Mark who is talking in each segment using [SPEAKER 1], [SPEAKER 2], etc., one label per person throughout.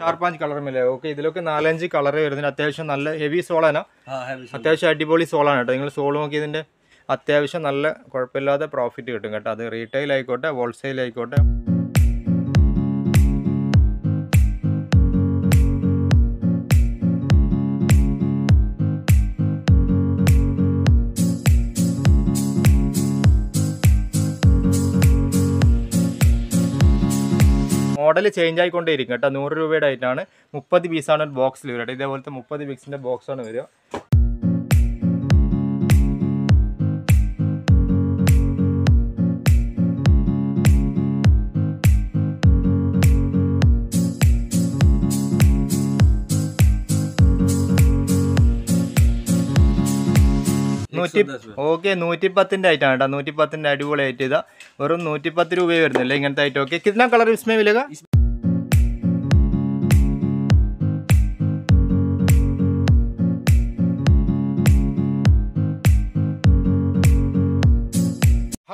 [SPEAKER 1] ചാർ പാഞ്ച് colour മില്ലേ okay ഇതിലൊക്കെ നാലഞ്ച് കളറേ വരുന്നുണ്ട് അത്യാവശ്യം നല്ല ഹെവി സോളാണ് അത്യാവശ്യം അടിപൊളി സോളാണ് കേട്ടോ നിങ്ങൾ സോൾ നോക്കി ഇതിൻ്റെ അത്യാവശ്യം നല്ല കുഴപ്പമില്ലാതെ പ്രോഫിറ്റ് കിട്ടും കേട്ടോ അത് റീറ്റെയിൽ ആയിക്കോട്ടെ ഹോൾസെയിൽ ആയിക്കോട്ടെ മോഡൽ ചേഞ്ച് ഇരിക്കും കേട്ടോ നൂറ് രൂപയുടെ ആയിട്ടാണ് മുപ്പത് പീസാണ് ഒരു ബോക്സിൽ വരുക ഇതേപോലത്തെ മുപ്പത് പീസിൻ്റെ ബോക്സാണ് വരിക നൂറ്റി ഓക്കെ നൂറ്റി പത്തിൻ്റെ ഐറ്റം കേട്ടോ നൂറ്റി പത്തിൻ്റെ അടിപൊളി ആയിട്ട് ഇതാ വെറും നൂറ്റി പത്ത് രൂപയെ വരുന്നില്ല ഇങ്ങനത്തെ ആയിട്ട് ഓക്കെ കിട്ടുന്ന കളർ വിസ്മയം വിലക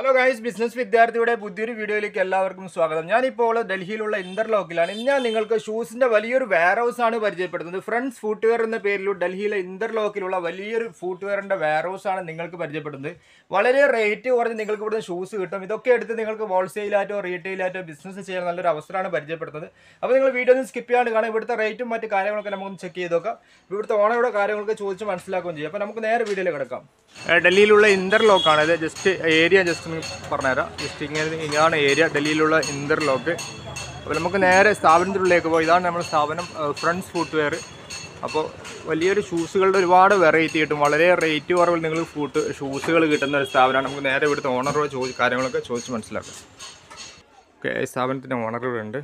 [SPEAKER 1] ഹലോ ഗൈസ് ബിസിനസ് വിദ്യാർത്ഥിയുടെ പുതിയൊരു വീഡിയോയിലേക്ക് എല്ലാവർക്കും സ്വാഗതം ഞാനിപ്പോൾ ഡൽഹിയിലുള്ള ഇന്റർലോക്കിലാണ് ഇന്ന് ഞാൻ നിങ്ങൾക്ക് ഷൂസിൻ്റെ വലിയൊരു വെയർ ഹൗസ് ആണ് പരിചയപ്പെടുത്തുന്നത് ഫ്രണ്ട്സ് വെയർ എന്ന പേരിൽ ഡൽഹിയിലെ ഇന്റർലോക്കിലുള്ള വലിയൊരു വെയറിൻ്റെ വെയർ ഹൗസ് ആണ് നിങ്ങൾക്ക് പരിചയപ്പെടുന്നത് വളരെ റേറ്റ് കുറഞ്ഞ് നിങ്ങൾക്ക് ഇവിടുന്ന് ഷൂസ് കിട്ടും ഇതൊക്കെ എടുത്ത് നിങ്ങൾക്ക് ഹോൾസെയിലായിട്ടോ റീറ്റെയിലായിട്ടോ ബിസിനസ് ചെയ്യാൻ നല്ലൊരു അവസരമാണ് പരിചയപ്പെടുത്തുന്നത് അപ്പോൾ നിങ്ങൾ വീഡിയോ ഒന്ന് സ്കിപ്പ് ചെയ്യാണ്ട് കാണാം ഇവിടുത്തെ റേറ്റും മറ്റു കാര്യങ്ങളൊക്കെ നമുക്കൊന്ന് ചെക്ക് ചെയ്ത് നോക്കാം ഇവിടുത്തെ ഓണയുടെ കാര്യങ്ങളൊക്കെ ചോദിച്ച് മനസ്സിലാക്കുകയും ചെയ്യും അപ്പോൾ നമുക്ക് നേരെ വീഡിയോയിൽ കിടക്കാം ഡൽഹിയിലുള്ള ഇന്റർലോക്കാണ് ഇത് ജസ്റ്റ് ഏരിയ ജസ്റ്റ് ഒന്ന് പറഞ്ഞുതരാം ജസ്റ്റ് ഇങ്ങനെ ഇതാണ് ഏരിയ ഡൽഹിയിലുള്ള ലോക്ക് അപ്പോൾ നമുക്ക് നേരെ സ്ഥാപനത്തിനുള്ളിലേക്ക് പോയി ഇതാണ് നമ്മുടെ സ്ഥാപനം ഫ്രണ്ട്സ് ഫുട്വെയർ അപ്പോൾ വലിയൊരു ഷൂസുകളുടെ ഒരുപാട് വെറൈറ്റി കിട്ടും വളരെ റേറ്റ് കുറവിൽ നിങ്ങൾ ഫുട്ട് ഷൂസുകൾ കിട്ടുന്ന ഒരു സ്ഥാപനമാണ് നമുക്ക് നേരെ ഇവിടുത്തെ ഓണറോട് ചോദിച്ച് കാര്യങ്ങളൊക്കെ ചോദിച്ച് മനസ്സിലാക്കാം ഓക്കെ സ്ഥാപനത്തിൻ്റെ ഓണറുകളുണ്ട്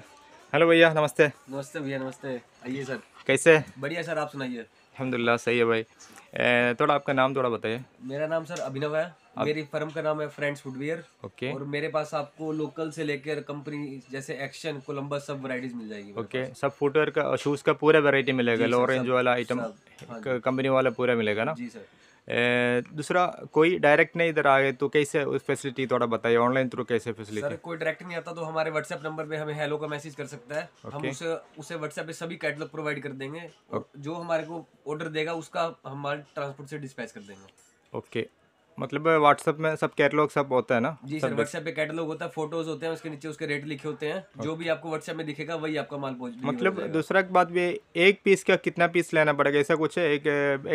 [SPEAKER 1] हेलो भैया नमस्ते नमस्ते भैया नमस्ते आइए सर कैसे बढ़िया सर आप सुनाइए अलहमदिल्ला सही है भाई थोड़ा आपका नाम थोड़ा बताइए
[SPEAKER 2] मेरा नाम सर अभिनव है आप... मेरी फर्म का नाम है फ्रेंड्स फुटवेयर ओके और मेरे पास आपको लोकल से लेकर कंपनी जैसे एक्शन कोलम्बस सब वराइटीज मिल
[SPEAKER 1] जाएगी ओके सब फुटवेयर का शूज का पूरा वेराइटी मिलेगा लोरेंज वाला आइटम कंपनी हाँ वाला पूरा मिलेगा ना जी सर दूसरा कोई डायरेक्ट नहीं इधर आ गए तो कैसे उस फैसिलिटी थोड़ा बताइए ऑनलाइन थ्रू कैसे फैसिलिटी
[SPEAKER 2] कोई डायरेक्ट नहीं आता तो हमारे व्हाट्सएप नंबर पे हमें हेलो का मैसेज कर सकता है हम उसे उसे व्हाट्सएप पे सभी कैटलॉग प्रोवाइड कर देंगे जो हमारे को ऑर्डर देगा उसका हमारे ट्रांसपोर्ट से डिस्पैच कर देंगे
[SPEAKER 1] ओके okay. मतलब व्हाट्सएप में सब कैटलॉग सब होता है ना जी सर व्हाट्सएप
[SPEAKER 2] पे कैटलॉग होता है फोटोज होते हैं उसके नीचे उसके रेट लिखे होते हैं जो भी आपको व्हाट्सएप में दिखेगा वही आपका माल पहुंच मतलब
[SPEAKER 1] दूसरा बात भी एक पीस का कितना पीस लेना पड़ेगा ऐसा कुछ है एक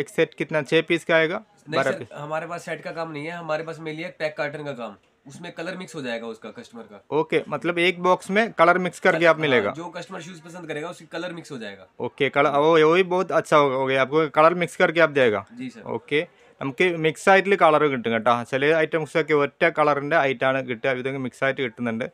[SPEAKER 1] एक सेट कितना छह पीस का आएगा नहीं
[SPEAKER 2] हमारे पास सेट का काम नहीं है हमारे पास मिली है पैक कार्टन का काम उसमें कलर मिक्स हो जाएगा उसका कस्टमर का
[SPEAKER 1] ओके okay, मतलब एक बॉक्स में कलर मिक्स करके आप मिलेगा हाँ, जो
[SPEAKER 2] कस्टमर शूज पसंद करेगा उसकी कलर मिक्स हो जाएगा
[SPEAKER 1] ओके okay, कलर वो वही बहुत अच्छा हो गया आपको कलर मिक्स करके आप देगा जी सर ओके okay. നമുക്ക് മിക്സ് ആയിട്ടുള്ള കളർ കിട്ടും കേട്ടോ ചില ഐറ്റംസൊക്കെ ഒറ്റ കളറിൻ്റെ ആയിട്ടാണ് കിട്ടുക ഇതൊക്കെ മിക്സ് ആയിട്ട് കിട്ടുന്നുണ്ട്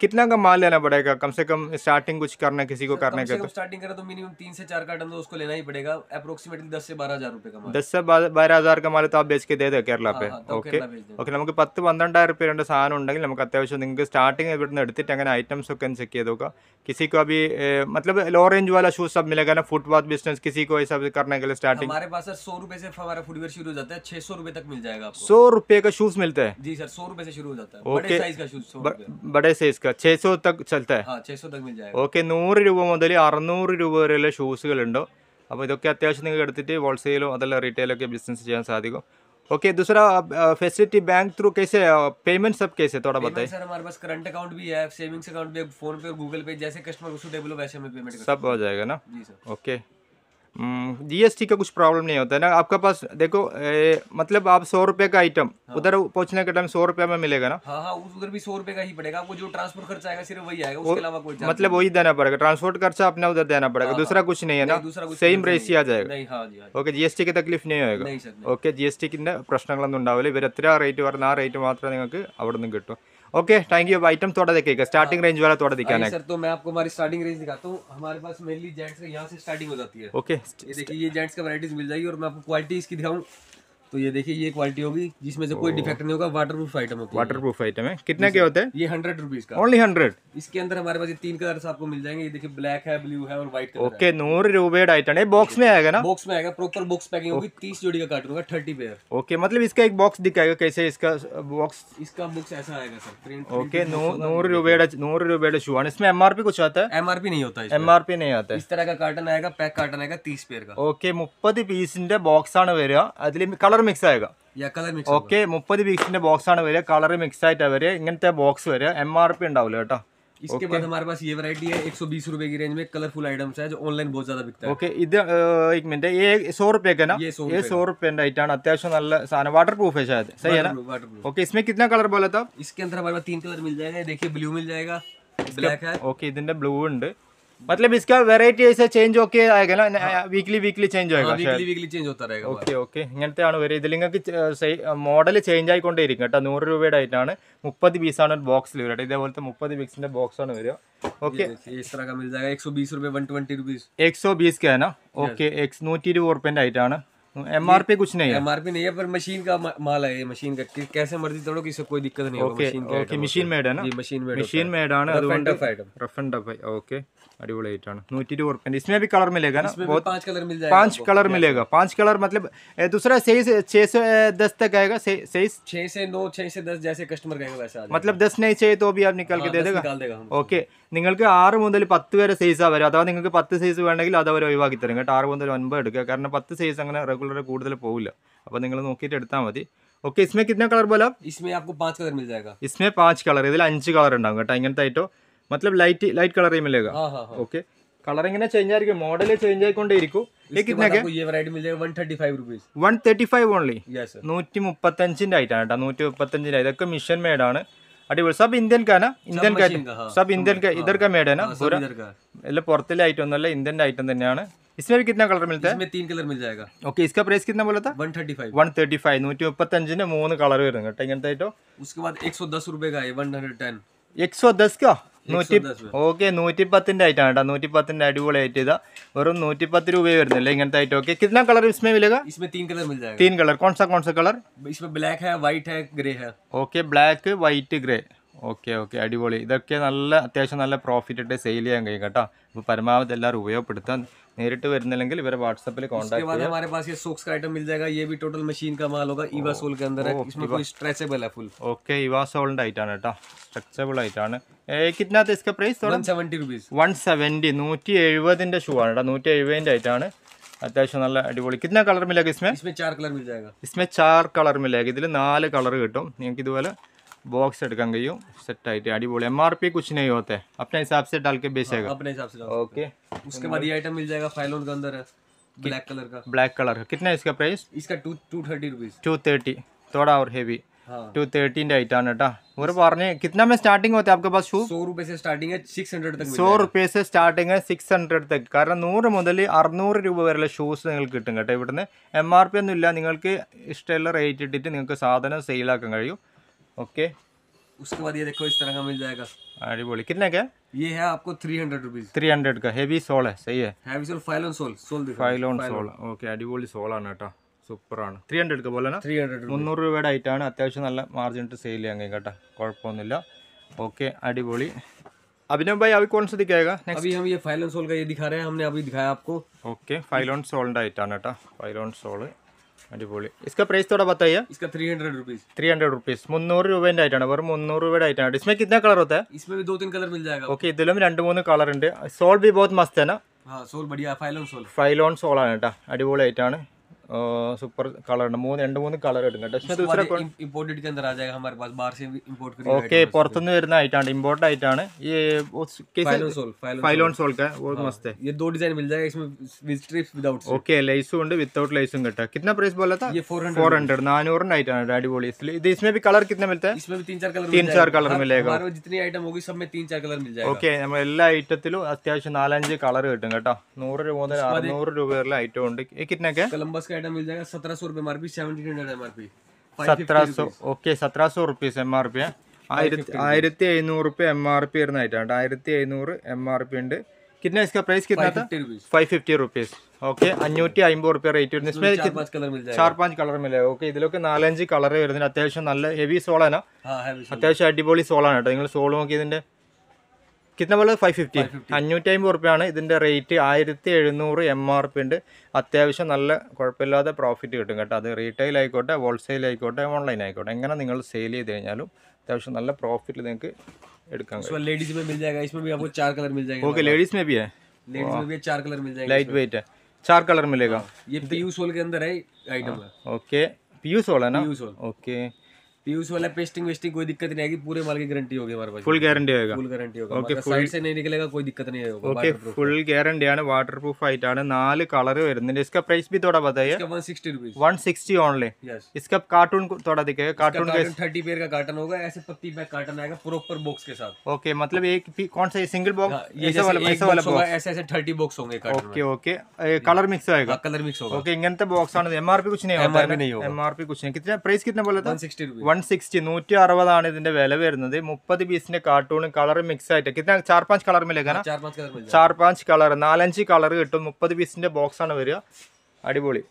[SPEAKER 1] कितना का माल लेना पड़ेगा कम से कम स्टार्टिंग कुछ करना किसी को करने का तो
[SPEAKER 2] स्टार्टिंग करें तो मिनिमम तीन से चार कार्टन तो उसको लेना ही पड़ेगा अप्रोक्सीमेटली दस से बारह हजार रुपए का
[SPEAKER 1] दस से बारह हजार का माल तो आप बेच के दे दो केरला हाँ, पे ओके ओके നമുക്ക് पत् पन्द्रह रुपए രണ്ട് സാധനം अत्यावश्यम स्टार्टिंग അത്യാവശ്യം किसी को अभी मतलब लो रेंज वाला शूज सब मिलेगा ना फुटपाथ बिजनेस किसी को ऐसा करने के लिए स्टार्टिंग हमारे
[SPEAKER 2] पास सर सौ रुपए से हमारा फुटवेयर शुरू हो जाता है छह सौ रुपए तक मिल जाएगा सौ रुपए का शूज मिलता है जी सर सौ रुपए से शुरू हो जाता है बड़े साइज का शूज
[SPEAKER 1] बड़े साइज इसका सौ तक चलता है ओके तक रूप जाएगा अरू रूप वे മുതൽ अब इतने अत्यावश्यम हॉलसेलो अल रीटेल അത്യാവശ്യം ओके दूसरा फैसिलिटी बैंक थ्रू कैसे पेमेंट सब कैसे थोड़ा बताइए
[SPEAKER 2] सर हमारे पास करंट अकाउंट भी है सेविंग्स अकाउंट भी है फोन पे गूगल पे जैसे कस्टमर उसको वैसे हमें पेमेंट सब
[SPEAKER 1] हो जाएगा ना जी सर ओके जीएसटी हम्म, का कुछ प्रॉब्लम नहीं होता है ना आपका पास देखो ए, मतलब आप सौ रुपए का आइटम हाँ। उधर पहुंचने के टाइम सौ रुपए में मिलेगा ना
[SPEAKER 2] हाँ हाँ उधर भी सौ रुपए का ही पड़ेगा आपको जो ट्रांसपोर्ट खर्चा आएगा सिर्फ वही आएगा उसके अलावा कोई मतलब वही देना
[SPEAKER 1] पड़ेगा ट्रांसपोर्ट खर्चा अपना उधर देना पड़ेगा हाँ, दूसरा कुछ नहीं है ना सेम सेम ही आ जाएगा ओके हाँ जीएसटी हाँ की तकलीफ नहीं होगा ओके जीएसटी എസ് ടിക്കിൻ്റെ പ്രശ്നങ്ങളൊന്നും रेट ഇവർ എത്ര റേറ്റ് പറഞ്ഞ ആ ओके थैंक यू आइटम थोड़ा देखिएगा स्टार्टिंग हाँ। रेंज वाला थोड़ा हाँ, दिखाना है सर
[SPEAKER 2] तो मैं आपको हमारी स्टार्टिंग रेंज दिखाता हूँ हमारे पास मेनली जेंट्स यहाँ से स्टार्टिंग हो जाती है ओके ये देखिए ये जेंट्स का वराइटीज मिल जाएगी और मैं आपको क्वालिटी इसकी दिखाऊँ तो ये देखिए ये क्वालिटी होगी जिसमें से कोई डिफेक्ट नहीं होगा वाटर प्रूफ आइटम होगा वाटर प्रूफ आइटम है कितना क्या होता है ये हंड्रेड रुपीज का ओनली हंड्रेड इसके अंदर हमारे पास ये तीन कलर आपको मिल जाएंगे ये देखिए ब्लैक है ब्लू है और व्हाइट ओके
[SPEAKER 1] नूर रूबेड आइटम है बॉक्स में आएगा ना बॉक्स
[SPEAKER 2] में आएगा प्रॉपर बॉक्स पैकिंग होगी तीस जोड़ी का काटूंगा थर्टी पेयर
[SPEAKER 1] ओके मतलब इसका एक बॉक्स दिखाएगा कैसे इसका बॉक्स इसका बुक्स ऐसा आएगा सर ओके नूर रूबेड नूर रूबेड शुआन इसमें एम कुछ आता है एम नहीं होता है एम नहीं आता है इस
[SPEAKER 2] तरह का कार्टन आएगा पैक कार्टन आएगा तीस पेयर
[SPEAKER 1] का ओके मुपति पीसिന്റെ बॉक्स ആണ് വരിക അതിൽ കളർ മിക്സ് ആയേക്കാം ഓക്കെ മുപ്പത് പീസിന്റെ ബോക്സ് ആണ് വരിക കളർ മിക്സ് ആയിട്ടാണ് വരിക ഇങ്ങനത്തെ ബോക്സ് വരിക എം ആർ बाद
[SPEAKER 2] हमारे पास ये वैरायटी है एक रुपए की रेंज में कलरफुल आइटम्स है जो ऑनलाइन बहुत ज्यादा बिकता है
[SPEAKER 1] ओके इधर एक मिनट ये सौ रुपए का ना ये सौ रुपए अत्यावश्यम നല്ല वाटर प्रूफ है शायद सही है ना ओके इसमें कितना कलर
[SPEAKER 2] बोला था इसके अंदर हमारे पास तीन कलर मिल जाएगा देखिए ब्लू मिल जाएगा
[SPEAKER 1] ब्लैक है ओके ഇതിന്റെ ബ്ലൂ मतलब इसका വെറൈറ്റി ऐसे ചേഞ്ച് ഒക്കെ ആയേगा ना വീക്ക്ലി വീക്ക്ലി ചേഞ്ച് ആയേगा വീക്ക്ലി വീക്ക്ലി ചേഞ്ച് होता रहेगा ഓക്കേ ഓക്കേ ഇങ്ങനത്തെയാണ് വരിക ഇതിൽ നിങ്ങൾക്ക് മോഡൽ ചേഞ്ച് ആയിക്കൊണ്ടേയിരിക്കും കേട്ടോ നൂറ് രൂപയുടെ ആയിട്ടാണ് മുപ്പത് പീസാണ് ബോക്സിൽ വരിക ഇതേപോലത്തെ മുപ്പത് പീസിന്റെ ബോക്സാണ് വരിക ओके इस तरह का मिल जाएगा 120 रुपए 120 रुपीस 120 का है ना ओके 120 रुपए का आइटम है एमआरपी तो कुछ नहीं है
[SPEAKER 2] एमआरपी नहीं है पर मशीन का माल है ये मशीन का कैसे मर्जी तोड़ो किसी कोई दिक्कत नहीं होगी मशीन का मशीन मेड है ना मशीन मेड मशीन मेड है ना ആണ് അതുകൊണ്ട്
[SPEAKER 1] റഫ് ആൻഡ് ടഫ് ഓക്കെ अडिवल आइट ആണ് 120 रुपए इसमें भी कलर मिलेगा ना बहुत पांच कलर मिल जाएगा पांच कलर मिलेगा पांच कलर मतलब दूसरा सही से 6 से 10 तक आएगा सही 6
[SPEAKER 2] से 9 6 से 10 जैसे कस्टमर कहेगा वैसा मतलब
[SPEAKER 1] 10 नहीं चाहिए तो भी आप निकाल के दे देगा ओके നിങ്ങൾക്ക് ആറ് മുതൽ പത്ത് വരെ സൈസാണ് വരും അഥവാ നിങ്ങൾക്ക് പത്ത് സൈസ് വേണമെങ്കിൽ അത് അവർ ഒഴിവാക്കി തരും കേട്ടോ ആറ് മുതൽ ഒൻപത് എടുക്കുക കാരണം പത്ത് സൈസ് അങ്ങനെ റെഗുലർ കൂടുതൽ പോകില്ല അപ്പോൾ നിങ്ങൾ നോക്കിയിട്ട് എടുത്താൽ മതി ഓക്കെ ഇസ്മേ कितना കളർ बोला ഇസ്മേ आपको पांच कलर मिल जाएगा इसमें पांच कलर ഇതിൽ അഞ്ച് കളർ ഉണ്ടാവും കേട്ടോ ഇങ്ങനത്തെ ആയിട്ടോ മത്ലബ് ലൈറ്റ് ലൈറ്റ് കളർ ചെയ്യുമ്പോൾ ഓക്കെ കളർ ഇങ്ങനെ ചേഞ്ച് ആയിരിക്കും മോഡൽ ചേഞ്ച് ആയിക്കൊണ്ടേ ഇരിക്കും വൺ തേർട്ടി ഫൈവ് ഓൺലി നൂറ്റി മുപ്പത്തഞ്ചിന്റെ ആയിട്ടാണ് കേട്ടോ നൂറ്റി മുപ്പത്തഞ്ചിന്റെ ഇതൊക്കെ മിഷൻ മേഡാണ് അടിപൊളി സബ് ഇന്ത്യൻ കാനാ ഇന്ത്യൻ കാറ്റ് സബ് ഇന്ത്യൻ का इधर का मेड है ना पूरा मतलब പുറത്തിലെ ഐറ്റം ഒന്നുമല്ല ഇന്ത്യൻ്റെ ഐറ്റം തന്നെയാണ് इसमें भी कितना कलर मिलता है तीन कलर मिल जाएगा ओके इसका प्राइस कितना बोला था 135 135 നൂറ്റി മൂന്ന് കളർ വരുന്നു കേട്ടോ ഇങ്ങനത്തെ ഐറ്റം उसके बाद 110 रुपए का है 110 110 का നൂറ്റി ഓക്കെ നൂറ്റി പത്തിൻ്റെ ആയിട്ടാണ് കേട്ടോ നൂറ്റി പത്തിൻ്റെ അടിപൊളി ആയിട്ട് ഇതാ വെറും നൂറ്റി പത്ത് രൂപയെ വരുന്നില്ല ഇങ്ങനത്തെ ആയിട്ട് ഓക്കെ കിട്ടുന്ന കളർ ഇസ്മേ मिलेगा തീൻ കളർ कलर मिल जाएगा तीन कलर വൈറ്റ് सा कौन सा okay black white grey okay okay അടിപൊളി ഇതൊക്കെ നല്ല അത്യാവശ്യം നല്ല പ്രോഫിറ്റ് ഇട്ട് സെയിൽ ചെയ്യാൻ കഴിയും കേട്ടോ അപ്പോൾ പരമാവധി എല്ലാവരും ഉപയോഗപ്പെടുത്താൻ നേരിട്ട് വരുന്നില്ലെങ്കിൽ इवर व्हाट्सएप पे कांटेक्ट इसके बाद
[SPEAKER 2] हमारे पास ये सोक्स
[SPEAKER 1] का आइटम मिल जाएगा ये भी टोटल मशीन का माल होगा ईवा सोल के अंदर है इसमें कोई स्ट्रेचेबल है फुल ഓക്കെ ഇവാസോളിൻ്റെ ഐറ്റാണ് കേട്ടോ സ്ട്രക്ചബിൾ ആയിട്ടാണ് കിറ്റിനകത്ത് ഇസ്ക പ്രൈസ് തുടങ്ങി 170 rupees വൺ സെവൻറ്റി നൂറ്റി എഴുപതിൻ്റെ ഷൂ ആണ് കേട്ടോ നൂറ്റി എഴുപതിൻ്റെ ആയിട്ടാണ് അത്യാവശ്യം നല്ല അടിപൊളി കിട്ടുന്ന കളർ मिलेगा ഇസ്മേ इसमें चार कलर मिल जाएगा इसमें चार കളർ മിലാഗ് ഇതിൽ നാല് കളർ കിട്ടും നിങ്ങൾക്ക് ഇതുപോലെ बॉक्स सेट कर गई हो सेट आइट अടിപൊളി एम आर पी कुछ नहीं होता है अपने हिसाब से डाल के बेचेगा हाँ, अपने
[SPEAKER 2] हिसाब से ओके उसके बाद ये आइटम मिल जाएगा फाइलोन के अंदर है ब्लैक कलर का
[SPEAKER 1] ब्लैक कलर का कितना है इसका प्राइस इसका two two thirty rupees two thirty थोड़ा और हेवी टू थर्टीൻ്റെ ഐറ്റാണ് കേട്ടോ ഒരു പറഞ്ഞ് कितना में സ്റ്റാർട്ടിംഗ് होता है आपके पास ഷൂ സോ റുപ്യ സ്റ്റാർട്ടിംഗ് സിക്സ് ഹൺഡ്രഡ് സോ റുപ്യ സ്റ്റാർട്ടിംഗ് സിക്സ് ഹൺഡ്രഡ് തക്ക് കാരണം നൂറ് മുതൽ അറുന്നൂറ് രൂപ വരെയുള്ള ഷൂസ് നിങ്ങൾക്ക് കിട്ടും കേട്ടോ ഇവിടുന്ന് എം ആർ പി ഒന്നും ഇല്ല നിങ്ങൾക്ക് ഇഷ്ടമുള്ള റേറ്റ് ഇട്ടിട്ട് നിങ്ങൾക്ക് സാധനം സെയിലാക്കാൻ കഴിയും ओके उसके बाद ये देखो इस तरह का मिल जाएगा अरे बोले कितने का ये है आपको three hundred rupees three hundred का हैवी सोल है सही है heavy sole Phylon sole sole sole sole okay आना ഫൈലോൺ സോൾ ഓക്കെ അടിപൊളി സോളാണ് കേട്ടോ സൂപ്പറാണ് ത്രീ ഹൺഡ്രഡ് ഒക്കെ പോലെ ത്രീ ഹൺഡ്രഡ് മുന്നൂറ് രൂപയുടെ ഐറ്റാണ് അത്യാവശ്യം നല്ല മാർജിൻ ഇട്ട് സെയിൽ ചെയ്യാൻ കഴിയും കേട്ടോ കുഴപ്പമൊന്നുമില്ല ഓക്കെ അടിപൊളി अभिनव भाई अभी कौन सा दिखाएगा नेक्स्ट अभी हम ये फाइलोन सोल का ये दिखा रहे हैं हमने अभी दिखाया आपको ओके फाइलोन सोल्ड आइटान फाइलोन सोल അടിപൊളി ഇസ്ക പ്രൈസ് തോടെ പത്തായ इसका three hundred three hundred rupees മുന്നൂറ് രൂപേൻ്റെ ആയിട്ടാണ് വെറും മുന്നൂറ് രൂപയുടെ ആയിട്ടാണ് ഡിസ്മേക്ക് ഇന്ന കളർ ഒത്തേ ഓക്കെ ഇതിലും രണ്ട് മൂന്ന് കളർ ഉണ്ട് സോൾ ബി ബോത്ത് മസ്ത് ആണ്
[SPEAKER 2] हाँ सोल
[SPEAKER 1] ഫൈലോൺ സോളാണ് കേട്ടോ അടിപൊളി ആയിട്ടാണ് ఆ సూపర్ కలర్ న మూడు రెండు మూడు కలర్ ఇడంగా తెస్తే दूसर
[SPEAKER 2] इंपोर्ट ఇడితేందరా ఆజాయగా మనర్ బాస్ 12 సే ఇంపోర్ట్ కరి ఓకే పర్తున
[SPEAKER 1] వరేన ఐటమ్ ఇంపోర్ట్ ఐటమ్ ఆ ఈ ఫైలన్ సాల్ ఫైలన్ సాల్ కవో मस्त है ये दो डिजाइन मिल जाएगा इसमें विस्टरी विदाउट ओके लेस कोंड विदाउट लेसम గట్టా ఎంత ప్రైస్ బోలాతా 400 400 400 ఐటమ్ అడి బోలీస్ ఇదస్మే బి కలర్ కిట్నే మెల్తా ఇస్మే బి 3 4 కలర్ 3 4 కలర్ మెల్లేగా 12 ఏ ఎన్ని ఐటమ్ హోగి సబ్మే 3 4 కలర్ మెల్లేగా ఓకే అమ ఎల్ల ఐటెతలూ అత్యవశ 4 5 కలర్ కిటంగట 100 రూపాయల 600 రూపాయల ఐటమ్ ఉంది ఏ కిట్నే కే కలంబస్ आइटम
[SPEAKER 2] मिल जाएगा सत्रह सौ रुपये एमआरपी सेवेंटीन हंड्रेड एमआरपी സത്ര സോ
[SPEAKER 1] ഓക്കെ സത്ര സോ റുപ്പീസ് എം ആർ പി ആയിരത്തി ആയിരത്തി എഴുന്നൂറ് റുപ്യ എം ആർ പി വരുന്ന ഐറ്റം ആയിരത്തി എഴുന്നൂറ് എം ആർ പി ഉണ്ട് कितना इसका प्राइस कितना था फाइव फिफ्टी रुपीज़ ഓക്കെ അഞ്ഞൂറ്റി അമ്പത് റുപ്യ റേറ്റ് വരുന്നത് इसमें चार पांच കളർ മില്ലേ ഓക്കെ ഇതിലൊക്കെ നാലഞ്ച് കളർ വരുന്നുണ്ട് അത്യാവശ്യം നല്ല ഹെവി സോളാണ് അത്യാവശ്യം അടിപൊളി സോളാണ് കേട്ടോ നിങ്ങൾ സോൾ നോക്കി ഇതിന്റെ കിട്ടുന്ന പോലെ ഫൈവ് ഫിഫ്റ്റി അഞ്ഞൂറ്റി അമ്പത് റുപ്യാണ് ഇതിൻ്റെ റേറ്റ് ആയിരത്തി എഴുന്നൂറ് എം ആർ പി ഉണ്ട് അത്യാവശ്യം നല്ല കുഴപ്പമില്ലാതെ പ്രോഫിറ്റ് കിട്ടും കേട്ടോ അത് റീറ്റെയിൽ ആയിക്കോട്ടെ ഹോൾസെയിൽ ആയിക്കോട്ടെ ഓൺലൈൻ ആയിക്കോട്ടെ എങ്ങനെ നിങ്ങൾ സെയിൽ ചെയ്ത് കഴിഞ്ഞാലും അത്യാവശ്യം നല്ല പ്രോഫിറ്റ് നിങ്ങൾക്ക് എടുക്കാം
[SPEAKER 2] ഓക്കെ ലേഡീസ് മേ मिल ലൈറ്റ് വെയിറ്റ്
[SPEAKER 1] ചാർ കളർ മില്ലേക്കാം ഓക്കെ मिल जाएगा ओके पीयूष वाला पेस्टिंग वेस्टिंग कोई
[SPEAKER 2] दिक्कत नहीं आएगी पूरे माल की गारंटी होगी हमारे पास फुल गारंटी होगा फुल गारंटी होगा ओके फुल से नहीं निकलेगा कोई दिक्कत नहीं होगा ओके फुल
[SPEAKER 1] गारंटी है ആണ് വാട്ടർ പ്രൂഫ് ആയിട്ടാണ് നാല് കളർ വരുന്നുണ്ട് इसका प्राइस भी थोड़ा बताइए one sixty rupees one only yes इसका कार्टून थोड़ा दिखेगा कार्टून का
[SPEAKER 2] थर्टी पेयर का कार्टन होगा ऐसे
[SPEAKER 1] पत्ती पैक कार्टन आएगा प्रॉपर बॉक्स के साथ ओके मतलब एक भी- कौन सा हाँ, सिंगल बॉक्स ऐसा वाला ऐसा वाला बॉक्स ऐसे ऐसे थर्टी बॉक्स होंगे carton okay okay colour mix आएगा कलर हाँ, मिक्स होगा ओके इंगनते बॉक्स आने എം ആർ പി കുച്ച് नहीं होगा है एमआरपी नहीं होगा एमआरपी कुछ नहीं कितना प्राइस कितना बोला था वन वन സിക്സ്റ്റി നൂറ്റി അറുപതാണ് ഇതിന്റെ വില വരുന്നത് മുപ്പത് പീസിന്റെ കാർട്ടൂണും കളർ മിക്സ് ആയിട്ട് ഇതിന് ചാർ പാഞ്ച് കളർ മിലേക്കാണ് ചാർ പാഞ്ച് കളർ നാലഞ്ച് കളർ കിട്ടും മുപ്പത് പീസിന്റെ ബോക്സ് ആണ് വരിക അടിപൊളി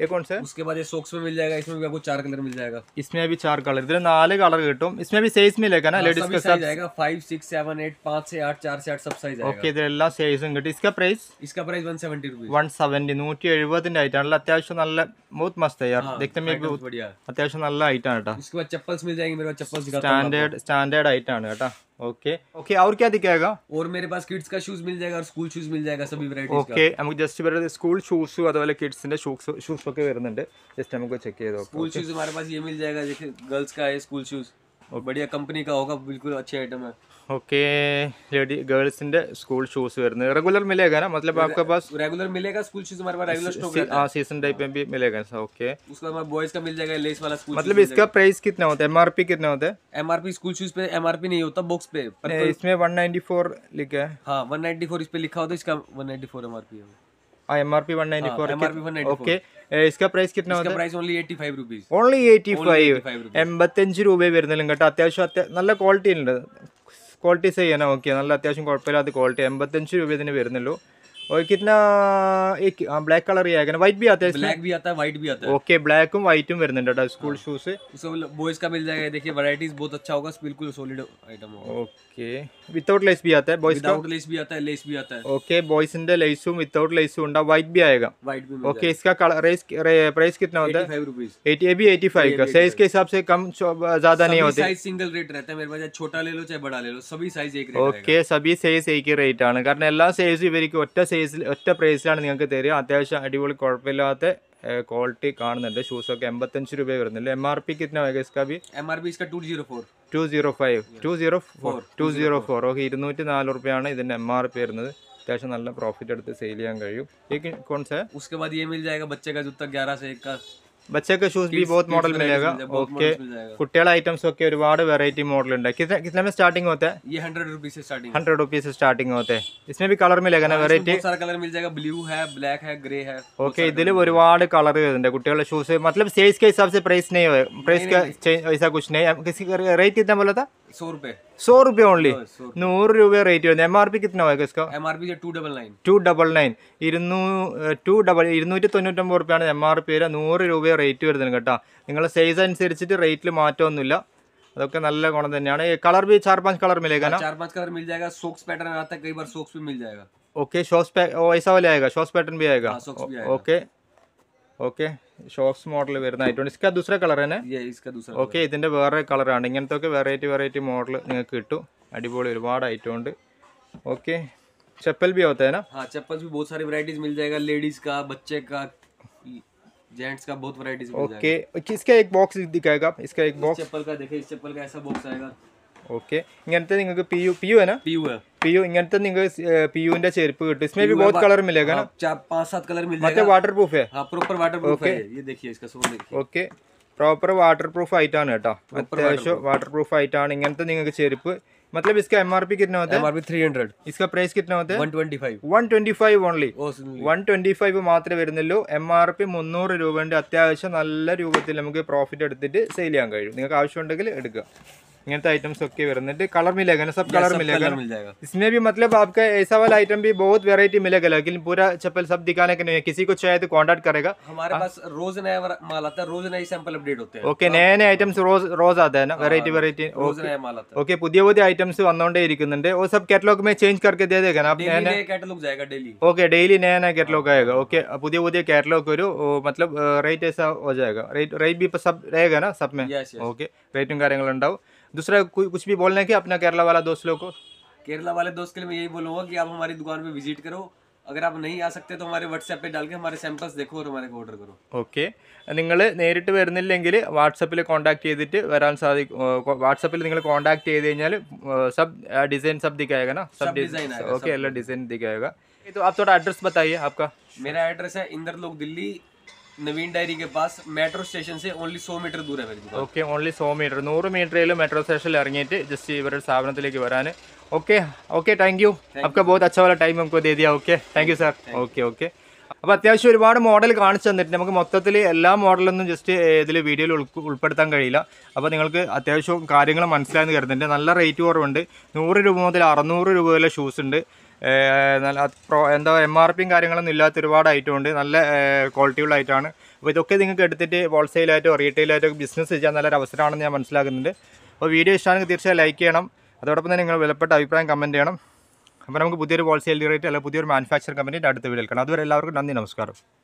[SPEAKER 1] ये कौन सा उसके बाद ये सॉक्स में मिल जाएगा इसमें भी आपको चार कलर मिल जाएगा इसमें अभी चार कलर इधर नाले कलर किട്ടും इसमें भी सेज मिलेगा ना लेडीज का साइज आएगा
[SPEAKER 2] फाइव सिक्स सेवन एट 5 से आठ चार से आठ सब साइज आएगा ओके
[SPEAKER 1] ഇതെല്ലാം सेज കിട്ടും इसका प्राइस इसका प्राइस वन 170 रुपीस 170 170 ന്റെ ഐറ്റം നല്ല അത്യാവശ്യം നല്ല बहुत मस्त है यार हाँ, देखते में बहुत बढ़िया अत्यावश्यक നല്ല ഐറ്റം ആണ് इसके बाद चप्पल्स मिल जाएंगे मेरे पास चप्पल्स स्टैंडर्ड स्टैंडर्ड ഐറ്റം है ओके
[SPEAKER 2] ओके और क्या दिखाएगा और मेरे पास किड्स का शूज मिल जाएगा और स्कूल शूज मिल जाएगा सभी वेरायटी
[SPEAKER 1] ओके स्कूल शूस अथवा किड्स शूस वे जस्ट चेक स्कूल शूज
[SPEAKER 2] हमारे पास ये मिल जाएगा जैसे गर्ल्स का है स्कूल शूज और बढ़िया कंपनी का होगा बिल्कुल अच्छे आइटम है
[SPEAKER 1] ഓക്കെ ലേഡി ഗേൾസിന്റെ സ്കൂൾ ഷൂസ് വരുന്നത് रेगुलर मिलेगा ना मतलब आपके पास रेगुलर मिलेगा स्कूल शूज हमारे पास रेगुलर स्टॉक है हां सीजन टाइप में भी मिलेगा सर ओके
[SPEAKER 2] उसका हमारा बॉयज का मिल जाएगा लेस वाला स्कूल मतलब इसका
[SPEAKER 1] प्राइस कितना होता है एमआरपी कितना होता है
[SPEAKER 2] एमआरपी स्कूल शूज पे एमआरपी नहीं होता बॉक्स पे पर
[SPEAKER 1] इसमें 194 लिखा है हां 194
[SPEAKER 2] इस पे लिखा होता है इसका 194 एमआरपी है M R P one ninety four okay इसका price only only eighty five
[SPEAKER 1] എൺപത്തഞ്ച് രൂപയെ വരുന്നില്ല കേട്ടോ അത്യാവശ്യം നല്ല ക്വാളിറ്റി ഉണ്ട് ക്വാളിറ്റി ചെയ്യാൻ ഓക്കെ നല്ല അത്യാവശ്യം കുഴപ്പമില്ലാത്ത ക്വാളിറ്റി എൺപത്തഞ്ച് രൂപ ഇതിന് വരുന്നുള്ളൂ और कितना एक ब्लैक कलर ही आएगा ना വൈറ്റ് भी आता है ब्लैक भी आता है वाइट भी आता है ഓക്കെ ബ്ലാക്കും വൈറ്റും വരുന്നുണ്ട് കേട്ടോ शूज ഷൂസ്
[SPEAKER 2] उसका बॉयज का मिल जाएगा देखिए वैरायटीज बहुत अच्छा होगा बिल्कुल सॉलिड आइटम होगा
[SPEAKER 1] ഓക്കെ വിത്തൗട്ട് लेस भी आता है बॉयज का विदाउट लेस भी आता है लेस भी आता है ओके बॉयസിന്റെ ലേസും लेस ലേസും ഉണ്ടാ വൈറ്റ് ബി ആയേगा वाइट भी मिल ओके इसका कलर प्राइस कितना होता है फाइव एटी ये भी एटी फाइव का साइज के हिसाब से कम ज्यादा नहीं होते साइज
[SPEAKER 2] सिंगल रेट रहता है मेरे पास छोटा ले लो चाहे बड़ा ले लो सभी साइज एक रेट ओके
[SPEAKER 1] सभी साइज एक ही रेट ആണ് കാരണം എല്ലാ സൈസും ഇവർക്ക് ഒറ്റ സൈസ് പ്രൈസിൽ ഒറ്റ പ്രൈസിലാണ് നിങ്ങൾക്ക് തരിക അത്യാവശ്യം അടിപൊളി കുഴപ്പമില്ലാത്ത ക്വാളിറ്റി കാണുന്നുണ്ട് ഷൂസൊക്കെ എൺപത്തഞ്ച് രൂപ വരുന്നില്ല എം ആർ പി കിട്ടുന്ന ഇസ്കാബി M R P two zero four two zero five two zero four two zero four okay ഇരുന്നൂറ്റി നാല് റുപ്യാണ് ഇതിൻ്റെ എം ആർ പി വരുന്നത് അത്യാവശ്യം നല്ല പ്രോഫിറ്റ് എടുത്ത് സെയിൽ ചെയ്യാൻ കഴിയും ഈ കോൺസ്
[SPEAKER 2] उसके बाद ये मिल जाएगा बच्चे का जूता ग्यारह से एक का
[SPEAKER 1] बच्चे के शूज भी बहुत मॉडल मिलेगा ओके कुटियाला आइटम्स ഒക്കെ ഒരുപാട് വെറൈറ്റി മോഡल ഉണ്ട് कितना कितना में स्टार्टिंग होता है
[SPEAKER 2] ये 100 रुपीस से स्टार्टिंग 100
[SPEAKER 1] रुपीस से स्टार्टिंग होते हैं इसमें भी कलर मिलेगा ना वैरायटी बहुत सारा
[SPEAKER 2] कलर मिल जाएगा ब्लू है ब्लैक है ग्रे है
[SPEAKER 1] ओके एक बार कलर है കുട്ടികളുടെ शूज मतलब साइज के हिसाब से प्राइस नहीं है प्राइस का ऐसा कुछ नहीं है किसी रेट कितना बोला था सौ रुपये ओनली നൂറ് രൂപ റേറ്റ് വരുന്നത് എം ആർ പി കിട്ടുന്ന M R P two double nine two double nine ഇരുന്നൂ ടു ഡബിൾ ഇരുന്നൂറ്റി തൊണ്ണൂറ്റൊമ്പത് റുപ്യാണ് എം ആർ പി വരെ നൂറ് രൂപ റേറ്റ് വരുന്നത് കേട്ടോ നിങ്ങൾ സൈസ് അനുസരിച്ചിട്ട് റേറ്റിൽ മാറ്റമൊന്നുമില്ല അതൊക്കെ നല്ല ഗുണം തന്നെയാണ് കളർ ബി ചാർ പാഞ്ച് കളർ मिलेगा ना चार
[SPEAKER 2] കളർ मिल जाएगा सोक्स पैटर्न आता है कई बार सोक्स भी मिल जाएगा
[SPEAKER 1] ओके शॉर्ट्स ऐसा वाले आएगा शॉर्ट्स पैटर्न भी आएगा ഷോക്സ് മോഡൽ വരുന്ന ആയിട്ടുണ്ട് ഇസ്കാ ദൂസറ കളർ തന്നെ ഓക്കെ ഇതിന്റെ വേറെ കളറാണ് ഇങ്ങനത്തെ ഒക്കെ വെറൈറ്റി വെറൈറ്റി മോഡൽ നിങ്ങൾക്ക് കിട്ടും അടിപൊളി ഒരുപാട് ഐറ്റം ഉണ്ട് ओके चप्पल भी होता है ना
[SPEAKER 2] हाँ चप्पल भी बहुत सारी वैरायटीज मिल जाएगा लेडीज का बच्चे का जेंट्स का बहुत वैरायटीज ओके
[SPEAKER 1] okay. इसका एक बॉक्स दिखाएगा इसका एक बॉक्स इस चप्पल
[SPEAKER 2] का देखिए इस चप्पल का ऐसा बॉक्स आएगा
[SPEAKER 1] ഓക്കെ ഇങ്ങനത്തെ നിങ്ങൾക്ക് പി യു പി യു ആണ് पीयू है പി യു ഇങ്ങനത്തെ നിങ്ങൾക്ക് പി യുന്റെ ചെരുപ്പ് കിട്ടും इसमें भी बहुत കളർ मिलेगा ना
[SPEAKER 2] पांच सात कलर मिल മറ്റേ जाएगा വാട്ടർ
[SPEAKER 1] പ്രൂഫ് हाँ प्रॉपर वाटर प्रूफ है ये देखिए इसका सोल देखिए ഓക്കെ പ്രോപ്പർ വാട്ടർ പ്രൂഫ് ആയിട്ടാണ് കേട്ടോ അത്യാവശ്യം വാട്ടർ പ്രൂഫ് ആയിട്ടാണ് ഇങ്ങനത്തെ നിങ്ങൾക്ക് ചെരുപ്പ് मतलब इसका एम आर पी कितना होता है एमआरपी थ्री हंड्रेड इसका प्राइस कितना होता है one twenty five one twenty five only one twenty five മാത്രമേ വരുന്നുള്ളൂ എം ആർ പി മുന്നൂറ് രൂപ അത്യാവശ്യം നല്ല രൂപത്തിൽ നമുക്ക് പ്രോഫിറ്റ് എടുത്തിട്ട് സെയിൽ ചെയ്യാൻ കഴിയും നിങ്ങൾക്ക് ആവശ്യമുണ്ടെങ്കിൽ എടുക്കുക इങ്ങനത്തെ ഐറ്റംസ് ഒക്കെ വരുന്നുണ്ട് കളर मिलेगा ना सब कलर मिलेगा इसमें भी मतलब आपका ऐसा वाला आइटम भी बहुत वेरायटी मिलेगा लेकिन पूरा चप्पल सब दिखाने के नहीं किसी को चाहिए तो कॉन्टेक्ट करेगा हमारे हाँ। पास
[SPEAKER 2] रोज नया माल आता है रोज नए सैंपल अपडेट होते हैं ओके
[SPEAKER 1] नए नए आइटम्स रोज रोज आता है ना वेरायटी റോസ് റോസ് അതാണ് വെറൈറ്റി വെറൈറ്റി ഓക്കെ പുതിയ पुदे ഐറ്റംസ് വന്നുകൊണ്ടേ ഇരിക്കുന്നുണ്ട് ഓ സബ് കാറ്റലോഗ് മേ ചേഞ്ച് കർക്ക് ദേ ദേഖാ आप नया नया
[SPEAKER 2] कैटलॉग जाएगा डेली
[SPEAKER 1] ओके डेली नया नया कैटलॉग हाँ। आएगा ओके पुदे पुदे कैटलॉग करो मतलब रेट ऐसा हो जाएगा रेट रेट भी सब रहेगा ना सब में ओके रेटिंग റേറ്റും കാര്യങ്ങളുണ്ടാവും दूसरा कुछ भी बोलना है कि अपना केरला वाला दोस्त लोग को
[SPEAKER 2] केरला वाले दोस्त के लिए मैं यही बोलूँगा कि आप हमारी दुकान पर विजिट करो अगर आप नहीं आ सकते तो हमारे व्हाट्सएप पे डाल के हमारे सैंपल्स देखो और हमारे ऑर्डर करो
[SPEAKER 1] ओके നിങ്ങൾ നേരിട്ട് വരുന്നില്ലെങ്കിൽ വാട്സപ്പിൽ കോൺടാക്ട് ചെയ്തിട്ട് വരാൻ സാധിക്കും വാട്സപ്പിൽ നിങ്ങൾ कॉन्टैक्ट ചെയ്ത് കഴിഞ്ഞാൽ സബ് ഡിസൈൻ दिखाएगा ना सब डिजाइन ओके എല്ലാ डिजाइन दिखाएगा
[SPEAKER 2] तो आप थोड़ा एड्रेस बताइए आपका मेरा एड्रेस है इंदर लोग दिल्ली नवीन डायरी
[SPEAKER 1] के पास मेट्रो स्टेशन से ओनली സോ മീറ്റർ ദൂരെ വരും ഓക്കെ ഓൺലി സോ മീറ്റർ നൂറ് മീറ്ററിൽ മെട്രോ സ്റ്റേഷനിൽ ഇറങ്ങിയിട്ട് ജസ്റ്റ് ഇവരുടെ സ്ഥാപനത്തിലേക്ക് വരാൻ ഓക്കെ ഓക്കെ താങ്ക് യു അപ്പൊ ബോധ അച്ഛ ടൈം നമുക്ക് ദേ okay thank you sir okay okay അപ്പോൾ അത്യാവശ്യം ഒരുപാട് മോഡൽ കാണിച്ചു തന്നിട്ട് നമുക്ക് മൊത്തത്തിൽ എല്ലാ മോഡലൊന്നും ജസ്റ്റ് ഇതിൽ വീഡിയോയിൽ ഉൾപ്പെടുത്താൻ കഴിയില്ല അപ്പോൾ നിങ്ങൾക്ക് അത്യാവശ്യം കാര്യങ്ങൾ മനസ്സിലായെന്ന് കരുതുന്നുണ്ട് നല്ല റേറ്റ് കുറവുണ്ട് നൂറ് രൂപ മുതൽ അറുന്നൂറ് രൂപ വരെ ഷൂസ് ഉണ്ട് നല്ല പ്രോ എന്താ എം ആർ പിയും കാര്യങ്ങളൊന്നും ഇല്ലാത്ത ഒരുപാട് ഐറ്റം ഉണ്ട് നല്ല ക്വാളിറ്റിയുള്ള ഐറ്റമാണ് അപ്പോൾ ഇതൊക്കെ നിങ്ങൾക്ക് എടുത്തിട്ട് ഹോൾസെയിലായിട്ടോ റീറ്റെയിലായിട്ടോ ബിസിനസ് ചെയ്യാൻ നല്ലൊരു അവസരമാണെന്ന് ഞാൻ മനസ്സിലാക്കുന്നുണ്ട് അപ്പോൾ വീഡിയോ ഇഷ്ടമാണെങ്കിൽ തീർച്ചയായും ലൈക്ക് ചെയ്യണം അതോടൊപ്പം തന്നെ നിങ്ങൾ വിലപ്പെട്ട അഭിപ്രായം കമൻറ്റ് ചെയ്യണം അപ്പോൾ നമുക്ക് പുതിയൊരു ഹോൾസെയിൽ റേറ്റ് അല്ലെങ്കിൽ പുതിയൊരു മാനുഫാക്ചർ കമ്പനിയുടെ അടുത്ത് വീഡിയോയിൽ കാണാം അതുവരെ എല്ലാവർക്കും നന്ദി നമസ്കാരം